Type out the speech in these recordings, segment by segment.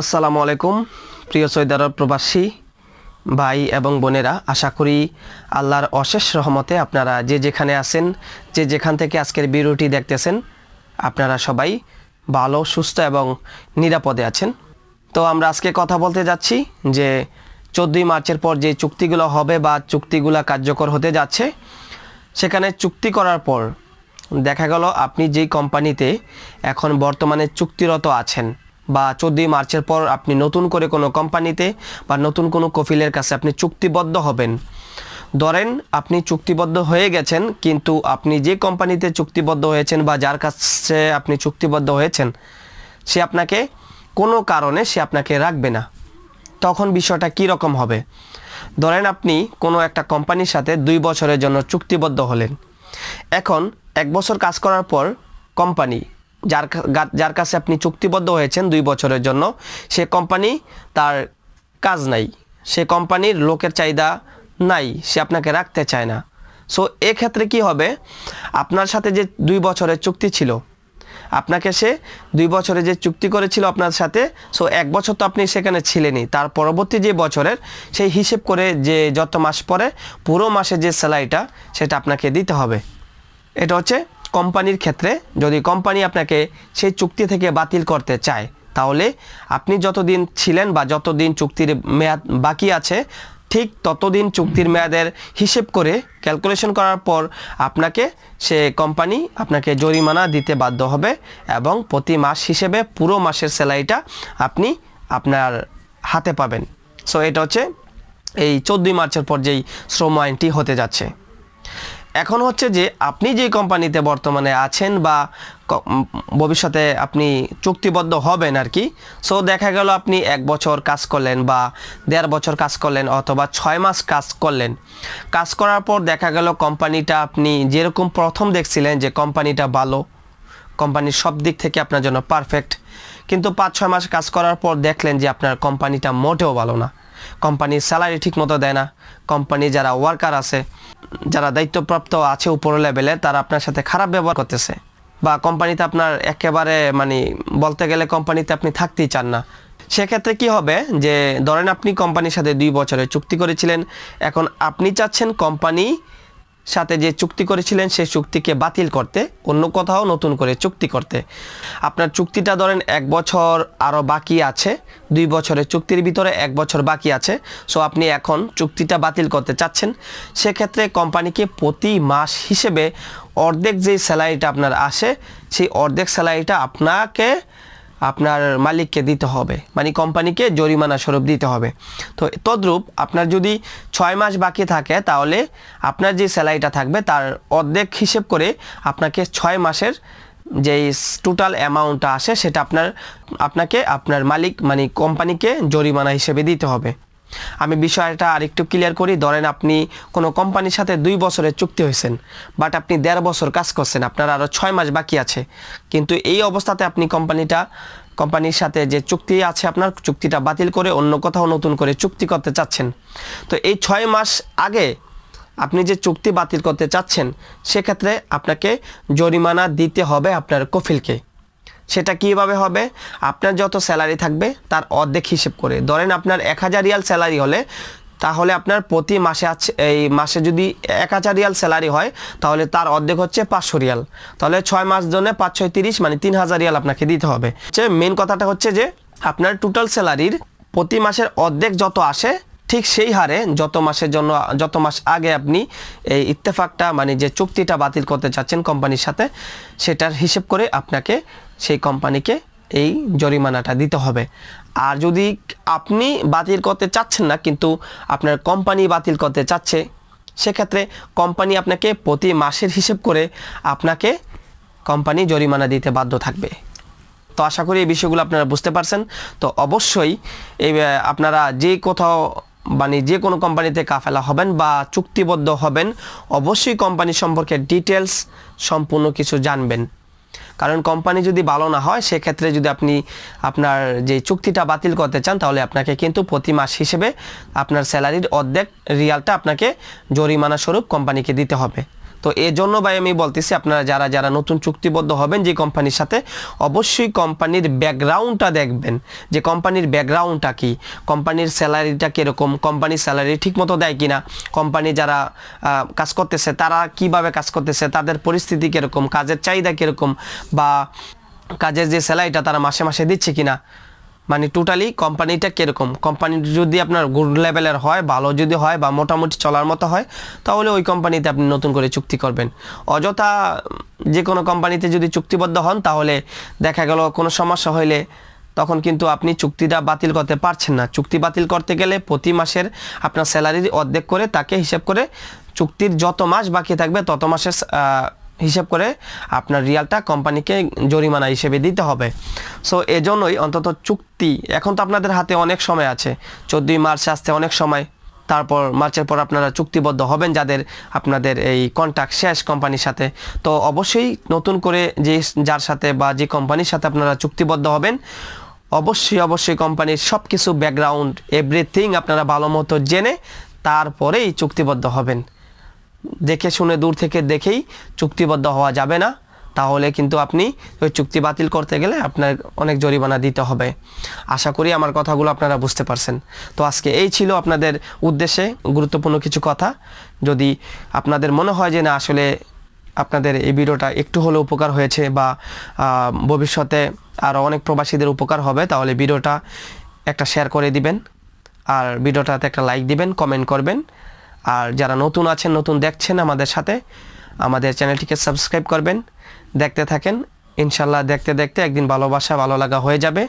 আসসালামু আলাইকুম প্রিয় সৈদার প্রবাসী ভাই এবং বোনেরা আশা করি আল্লাহর অশেষ রহমতে আপনারা যে যেখানে আছেন যে যেখান থেকে আজকের ভিডিওটি দেখতেছেন আপনারা সবাই ভালো সুস্থ এবং নিরাপদে আছেন তো আমরা আজকে কথা বলতে যাচ্ছি যে চোদ্দোই মার্চের পর যে চুক্তিগুলো হবে বা চুক্তিগুলো কার্যকর হতে যাচ্ছে সেখানে চুক্তি করার পর দেখা গেল আপনি যেই কোম্পানিতে এখন বর্তমানে চুক্তিরত আছেন বা চোদ্দই মার্চের পর আপনি নতুন করে কোনো কোম্পানিতে বা নতুন কোনো কফিলের কাছে আপনি চুক্তিবদ্ধ হবেন ধরেন আপনি চুক্তিবদ্ধ হয়ে গেছেন কিন্তু আপনি যে কোম্পানিতে চুক্তিবদ্ধ হয়েছেন বা যার কাছে আপনি চুক্তিবদ্ধ হয়েছেন সে আপনাকে কোনো কারণে সে আপনাকে রাখবে না তখন বিষয়টা কি রকম হবে ধরেন আপনি কোনো একটা কোম্পানির সাথে দুই বছরের জন্য চুক্তিবদ্ধ হলেন এখন এক বছর কাজ করার পর কোম্পানি যার যার কাছে আপনি চুক্তিবদ্ধ হয়েছেন দুই বছরের জন্য সে কোম্পানি তার কাজ নাই সে কোম্পানির লোকের চাহিদা নাই সে আপনাকে রাখতে চায় না সো এক্ষেত্রে কি হবে আপনার সাথে যে দুই বছরের চুক্তি ছিল আপনাকে সে দুই বছরে যে চুক্তি করেছিল আপনার সাথে সো এক বছর তো আপনি সেখানে ছিলেনই তার পরবর্তী যে বছরের সেই হিসেব করে যে যত মাস পরে পুরো মাসে যে স্যালারিটা সেটা আপনাকে দিতে হবে এটা হচ্ছে কোম্পানির ক্ষেত্রে যদি কোম্পানি আপনাকে সেই চুক্তি থেকে বাতিল করতে চায় তাহলে আপনি যতদিন ছিলেন বা যতদিন চুক্তির মেয়াদ বাকি আছে ঠিক ততদিন চুক্তির মেয়াদের হিসেব করে ক্যালকুলেশন করার পর আপনাকে সে কোম্পানি আপনাকে জরিমানা দিতে বাধ্য হবে এবং প্রতি মাস হিসেবে পুরো মাসের স্যালারিটা আপনি আপনার হাতে পাবেন সো এটা হচ্ছে এই চোদ্দই মার্চের পর যেই শ্রম আইনটি হতে যাচ্ছে এখন হচ্ছে যে আপনি যে কোম্পানিতে বর্তমানে আছেন বা ভবিষ্যতে আপনি চুক্তিবদ্ধ হবেন আর কি সো দেখা গেল আপনি এক বছর কাজ করলেন বা দেড় বছর কাজ করলেন অথবা ছয় মাস কাজ করলেন কাজ করার পর দেখা গেল কোম্পানিটা আপনি যেরকম প্রথম দেখছিলেন যে কোম্পানিটা ভালো কোম্পানির সব দিক থেকে আপনার জন্য পারফেক্ট কিন্তু পাঁচ ছয় মাস কাজ করার পর দেখলেন যে আপনার কোম্পানিটা মোটেও ভালো না কোম্পানি স্যালারি ঠিকমতো দেয় না কোম্পানি যারা ওয়ার্কার আছে যারা দায়িত্বপ্রাপ্ত আছে উপর লেভেলে তারা আপনার সাথে খারাপ ব্যবহার করতেছে বা কোম্পানিতে আপনার একেবারে মানে বলতে গেলে কোম্পানিতে আপনি থাকতেই চান না সেক্ষেত্রে কি হবে যে ধরেন আপনি কোম্পানির সাথে দুই বছরের চুক্তি করেছিলেন এখন আপনি চাচ্ছেন কোম্পানি সাথে যে চুক্তি করেছিলেন সেই চুক্তিকে বাতিল করতে অন্য কোথাও নতুন করে চুক্তি করতে আপনার চুক্তিটা ধরেন এক বছর আরও বাকি আছে দুই বছরের চুক্তির ভিতরে এক বছর বাকি আছে সো আপনি এখন চুক্তিটা বাতিল করতে চাচ্ছেন সেক্ষেত্রে কোম্পানিকে প্রতি মাস হিসেবে অর্ধেক যেই স্যালারিটা আপনার আসে সেই অর্ধেক স্যালারিটা আপনাকে আপনার মালিককে দিতে হবে মানে কোম্পানিকে জরিমানা স্বরূপ দিতে হবে তো তদ্রূপ আপনার যদি ছয় মাস বাকি থাকে তাহলে আপনার যে স্যালারিটা থাকবে তার অর্ধেক হিসেব করে আপনাকে ছয় মাসের যে টোটাল অ্যামাউন্টটা আসে সেটা আপনার আপনাকে আপনার মালিক মানে কোম্পানিকে জরিমানা হিসেবে দিতে হবে আমি বিষয়টা আরেকটু ক্লিয়ার করি ধরেন আপনি কোনো কোম্পানির সাথে দুই বছরের চুক্তি হয়েছেন বাট আপনি দেড় বছর কাজ করছেন আপনার আরও ছয় মাস বাকি আছে কিন্তু এই অবস্থাতে আপনি কোম্পানিটা কোম্পানির সাথে যে চুক্তি আছে আপনার চুক্তিটা বাতিল করে অন্য কোথাও নতুন করে চুক্তি করতে চাচ্ছেন তো এই ছয় মাস আগে আপনি যে চুক্তি বাতিল করতে চাচ্ছেন সেক্ষেত্রে আপনাকে জরিমানা দিতে হবে আপনার কফিলকে সেটা কীভাবে হবে আপনার যত স্যালারি থাকবে তার অর্ধেক হিসেব করে ধরেন আপনার এক হাজার রিয়াল স্যালারি হলে তাহলে আপনার প্রতি মাসে আছে এই মাসে যদি এক হাজার রিয়াল স্যালারি হয় তাহলে তার অর্ধেক হচ্ছে পাঁচশো রিয়াল তাহলে ছয় মাস জন্য পাঁচ ছয় তিরিশ মানে তিন হাজার রিয়াল আপনাকে দিতে হবে মেন কথাটা হচ্ছে যে আপনার টোটাল স্যালারির প্রতি মাসের অর্ধেক যত আসে ঠিক সেই হারে যত মাসের জন্য যত মাস আগে আপনি এই ইত্তেফাকটা মানে যে চুক্তিটা বাতিল করতে চাচ্ছেন কোম্পানির সাথে সেটার হিসেব করে আপনাকে সেই কোম্পানিকে এই জরিমানাটা দিতে হবে আর যদি আপনি বাতিল করতে চাচ্ছেন না কিন্তু আপনার কোম্পানি বাতিল করতে চাচ্ছে সেক্ষেত্রে কোম্পানি আপনাকে প্রতি মাসের হিসেব করে আপনাকে কোম্পানি জরিমানা দিতে বাধ্য থাকবে তো আশা করি এই বিষয়গুলো আপনারা বুঝতে পারছেন তো অবশ্যই এই আপনারা যে কোথাও মানে যে কোনো কোম্পানিতে কাফেলা হবেন বা চুক্তিবদ্ধ হবেন অবশ্যই কোম্পানি সম্পর্কে ডিটেলস সম্পূর্ণ কিছু জানবেন কারণ কোম্পানি যদি ভালো না হয় সেক্ষেত্রে যদি আপনি আপনার যে চুক্তিটা বাতিল করতে চান তাহলে আপনাকে কিন্তু প্রতি মাস হিসেবে আপনার স্যালারির অর্ধেক রিয়ালটা আপনাকে জরিমানা স্বরূপ কোম্পানিকে দিতে হবে তো এর জন্য ভাই আমি বলতেছি আপনারা যারা যারা নতুন চুক্তিবদ্ধ হবেন যে কোম্পানির সাথে অবশ্যই কোম্পানির ব্যাকগ্রাউন্ডটা দেখবেন যে কোম্পানির ব্যাকগ্রাউন্ডটা কি কোম্পানির স্যালারিটা কীরকম কোম্পানির স্যালারি ঠিকমতো দেয় কিনা কোম্পানি যারা কাজ করতেছে তারা কিভাবে কাজ করতেছে তাদের পরিস্থিতি কীরকম কাজের চাহিদা কীরকম বা কাজের যে স্যালারিটা তারা মাসে মাসে দিচ্ছে কিনা মানে টোটালি কোম্পানিটা কীরকম কোম্পানি যদি আপনার গুড লেভেলের হয় ভালো যদি হয় বা মোটামুটি চলার মতো হয় তাহলে ওই কোম্পানিতে আপনি নতুন করে চুক্তি করবেন অযথা যে কোনো কোম্পানিতে যদি চুক্তিবদ্ধ হন তাহলে দেখা গেল কোনো সমস্যা হইলে তখন কিন্তু আপনি চুক্তিটা বাতিল করতে পারছেন না চুক্তি বাতিল করতে গেলে প্রতি মাসের আপনার স্যালারি অর্ধেক করে তাকে হিসেব করে চুক্তির যত মাস বাকি থাকবে তত মাসের হিসাব করে আপনার রিয়ালটা কোম্পানিকে জরিমানা হিসেবে দিতে হবে সো এজন্যই অন্তত চুক্তি এখন তো আপনাদের হাতে অনেক সময় আছে চোদ্দই মার্চ আসতে অনেক সময় তারপর মার্চের পর আপনারা চুক্তিবদ্ধ হবেন যাদের আপনাদের এই কন্ট্যাক্ট শেষ কোম্পানির সাথে তো অবশ্যই নতুন করে যে যার সাথে বা যে কোম্পানির সাথে আপনারা চুক্তিবদ্ধ হবেন অবশ্যই অবশ্যই কোম্পানির সব কিছু ব্যাকগ্রাউন্ড এভরিথিং আপনারা ভালো মতো জেনে তারপরেই চুক্তিবদ্ধ হবেন দেখে শুনে দূর থেকে দেখেই চুক্তিবদ্ধ হওয়া যাবে না তাহলে কিন্তু আপনি ওই চুক্তি বাতিল করতে গেলে আপনার অনেক জরিমানা দিতে হবে আশা করি আমার কথাগুলো আপনারা বুঝতে পারছেন তো আজকে এই ছিল আপনাদের উদ্দেশ্যে গুরুত্বপূর্ণ কিছু কথা যদি আপনাদের মনে হয় যে না আসলে আপনাদের এই ভিডিওটা একটু হলেও উপকার হয়েছে বা ভবিষ্যতে আরও অনেক প্রবাসীদের উপকার হবে তাহলে ভিডিওটা একটা শেয়ার করে দিবেন আর ভিডিওটাতে একটা লাইক দিবেন কমেন্ট করবেন আর যারা নতুন আছেন নতুন দেখছেন আমাদের সাথে আমাদের চ্যানেলটিকে সাবস্ক্রাইব করবেন দেখতে থাকেন ইনশাল্লাহ দেখতে দেখতে একদিন ভালোবাসা ভালো লাগা হয়ে যাবে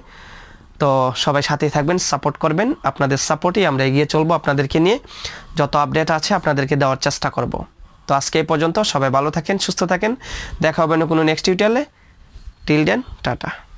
তো সবাই সাথেই থাকবেন সাপোর্ট করবেন আপনাদের সাপোর্টেই আমরা এগিয়ে চলবো আপনাদেরকে নিয়ে যত আপডেট আছে আপনাদেরকে দেওয়ার চেষ্টা করব তো আজকে এই পর্যন্ত সবাই ভালো থাকেন সুস্থ থাকেন দেখা হবে না কোনো নেক্সট টিউটোরিয়ালে টিল ডেন টাটা